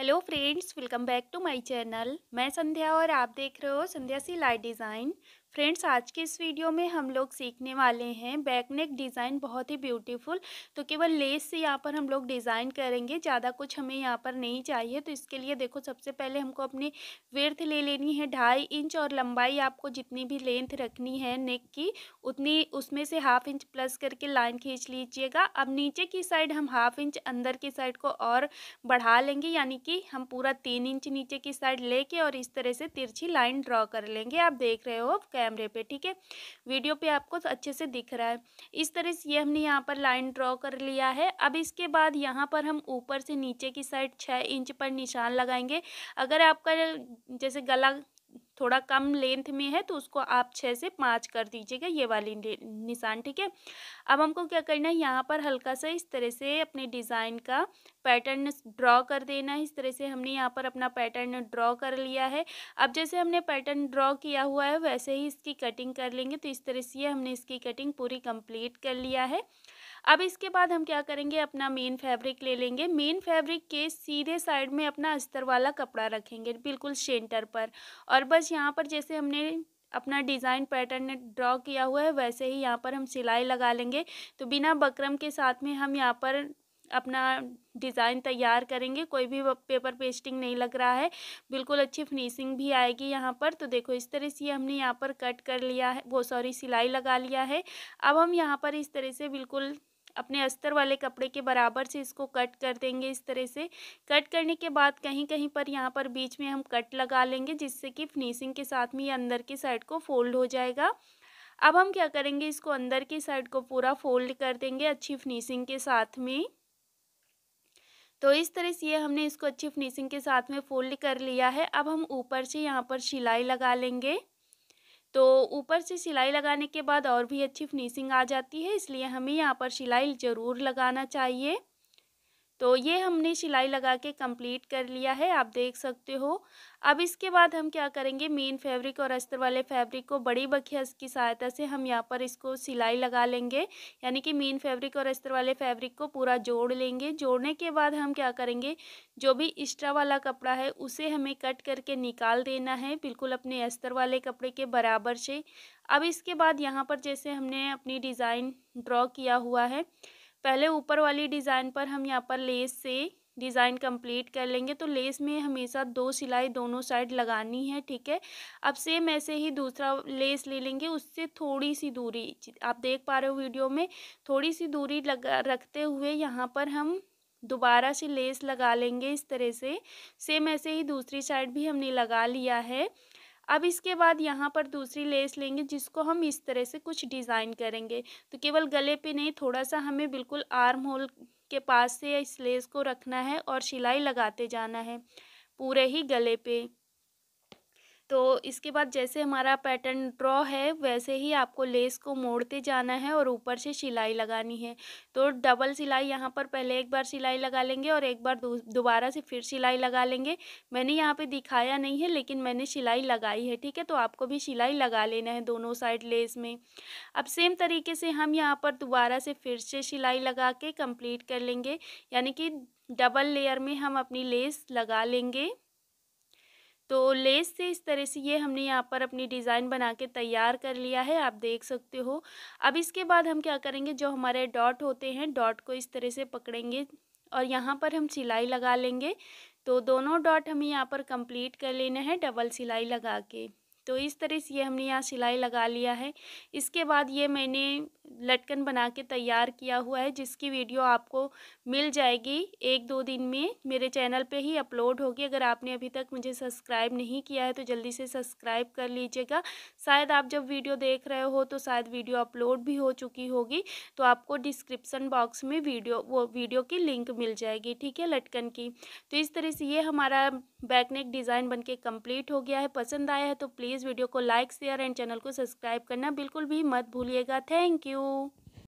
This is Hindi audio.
hello friends welcome back to my channel मैं संध्या और आप देख रहे हो Sandhya C light design friends आज के इस वीडियो में हम लोग सीखने वाले हैं बैक नेक डिज़ाइन बहुत ही ब्यूटीफुल तो केवल लेस से यहाँ पर हम लोग डिज़ाइन करेंगे ज़्यादा कुछ हमें यहाँ पर नहीं चाहिए तो इसके लिए देखो सबसे पहले हमको अपनी विर्थ ले लेनी है ढाई इंच और लंबाई आपको जितनी भी लेंथ रखनी है नेक की उतनी उसमें से हाफ इंच प्लस करके लाइन खींच लीजिएगा अब नीचे की साइड हम हाफ इंच अंदर की साइड को और बढ़ा लेंगे यानी कि हम पूरा तीन इंच नीचे की साइड ले और इस तरह से तिरछी लाइन ड्रॉ कर लेंगे आप देख रहे हो कैमरे पे ठीक है वीडियो पे आपको अच्छे से दिख रहा है इस तरह से ये हमने यहाँ पर लाइन ड्रॉ कर लिया है अब इसके बाद यहाँ पर हम ऊपर से नीचे की साइड छः इंच पर निशान लगाएंगे अगर आपका जैसे गला थोड़ा कम लेंथ में है तो उसको आप छः से पाँच कर दीजिएगा ये वाली निशान ठीक है अब हमको क्या करना है यहाँ पर हल्का सा इस तरह से अपने डिज़ाइन का पैटर्न ड्रॉ कर देना है इस तरह से हमने यहाँ पर अपना पैटर्न ड्रॉ कर लिया है अब जैसे हमने पैटर्न ड्रॉ किया हुआ है वैसे ही इसकी कटिंग कर लेंगे तो इस तरह से हमने इसकी कटिंग पूरी कंप्लीट कर लिया है अब इसके बाद हम क्या करेंगे अपना मेन फैब्रिक ले लेंगे मेन फैब्रिक के सीधे साइड में अपना अस्तर वाला कपड़ा रखेंगे बिल्कुल सेंटर पर और बस यहाँ पर जैसे हमने अपना डिज़ाइन पैटर्न ड्रॉ किया हुआ है वैसे ही यहाँ पर हम सिलाई लगा लेंगे तो बिना बकरम के साथ में हम यहाँ पर अपना डिज़ाइन तैयार करेंगे कोई भी पेपर पेस्टिंग नहीं लग रहा है बिल्कुल अच्छी फिनिशिंग भी आएगी यहाँ पर तो देखो इस तरह से हमने यहाँ पर कट कर लिया है वो सॉरी सिलाई लगा लिया है अब हम यहाँ पर इस तरह से बिल्कुल अपने अस्तर वाले कपड़े के बराबर से इसको कट कर देंगे इस तरह से कट करने के बाद कहीं कहीं पर यहाँ पर बीच में हम कट लगा लेंगे जिससे कि फिनिशिंग के साथ में ये अंदर की साइड को फोल्ड हो जाएगा अब हम क्या करेंगे इसको अंदर की साइड को पूरा फोल्ड कर देंगे अच्छी फिनिशिंग के साथ में तो इस तरह से ये हमने इसको अच्छी फिनिशिंग के साथ में फोल्ड कर लिया है अब हम ऊपर से यहाँ पर सिलाई लगा लेंगे तो ऊपर से सिलाई लगाने के बाद और भी अच्छी फिनिशिंग आ जाती है इसलिए हमें यहाँ पर सिलाई ज़रूर लगाना चाहिए तो ये हमने सिलाई लगा के कंप्लीट कर लिया है आप देख सकते हो अब इसके बाद हम क्या करेंगे मेन फैब्रिक और अस्तर वाले फैब्रिक को बड़ी बखिया की सहायता से हम यहाँ पर इसको सिलाई लगा लेंगे यानी कि मेन फैब्रिक और अस्तर वाले फैब्रिक को पूरा जोड़ लेंगे जोड़ने के बाद हम क्या करेंगे जो भी एक्स्ट्रा वाला कपड़ा है उसे हमें कट करके निकाल देना है बिल्कुल अपने अस्तर वाले कपड़े के बराबर से अब इसके बाद यहाँ पर जैसे हमने अपनी डिज़ाइन ड्रॉ किया हुआ है पहले ऊपर वाली डिज़ाइन पर हम यहाँ पर लेस से डिज़ाइन कंप्लीट कर लेंगे तो लेस में हमेशा दो सिलाई दोनों साइड लगानी है ठीक है अब सेम ऐसे ही दूसरा लेस ले लेंगे उससे थोड़ी सी दूरी आप देख पा रहे हो वीडियो में थोड़ी सी दूरी लगा रखते हुए यहाँ पर हम दोबारा से लेस लगा लेंगे इस तरह से सेम ऐसे ही दूसरी साइड भी हमने लगा लिया है अब इसके बाद यहाँ पर दूसरी लेस लेंगे जिसको हम इस तरह से कुछ डिज़ाइन करेंगे तो केवल गले पे नहीं थोड़ा सा हमें बिल्कुल आर्म होल के पास से इस लेस को रखना है और सिलाई लगाते जाना है पूरे ही गले पे तो इसके बाद जैसे हमारा पैटर्न ड्रॉ है वैसे ही आपको लेस को मोड़ते जाना है और ऊपर से सिलाई लगानी है तो डबल सिलाई यहाँ पर पहले एक बार सिलाई लगा लेंगे और एक बार दोबारा से फिर सिलाई लगा लेंगे मैंने यहाँ पे दिखाया नहीं है लेकिन मैंने सिलाई लगाई है ठीक है तो आपको भी सिलाई लगा लेना है दोनों साइड लेस में अब सेम तरीके से हम यहाँ पर दोबारा से फिर से सिलाई लगा के कंप्लीट कर लेंगे यानी कि डबल लेयर में हम अपनी लेस लगा लेंगे तो लेस से इस तरह से ये हमने यहाँ पर अपनी डिज़ाइन बना के तैयार कर लिया है आप देख सकते हो अब इसके बाद हम क्या करेंगे जो हमारे डॉट होते हैं डॉट को इस तरह से पकड़ेंगे और यहाँ पर हम सिलाई लगा लेंगे तो दोनों डॉट हमें यहाँ पर कंप्लीट कर लेना है डबल सिलाई लगा के तो इस तरह से ये हमने यहाँ सिलाई लगा लिया है इसके बाद ये मैंने लटकन बना के तैयार किया हुआ है जिसकी वीडियो आपको मिल जाएगी एक दो दिन में मेरे चैनल पे ही अपलोड होगी अगर आपने अभी तक मुझे सब्सक्राइब नहीं किया है तो जल्दी से सब्सक्राइब कर लीजिएगा शायद आप जब वीडियो देख रहे हो तो शायद वीडियो अपलोड भी हो चुकी होगी तो आपको डिस्क्रिप्सन बॉक्स में वीडियो वो वीडियो की लिंक मिल जाएगी ठीक है लटकन की तो इस तरह से ये हमारा बैकनेक डिज़ाइन बन के कम्प्लीट हो गया है पसंद आया है तो प्लीज़ प्लीज़ वीडियो को लाइक शेयर एंड चैनल को सब्सक्राइब करना बिल्कुल भी मत भूलिएगा थैंक यू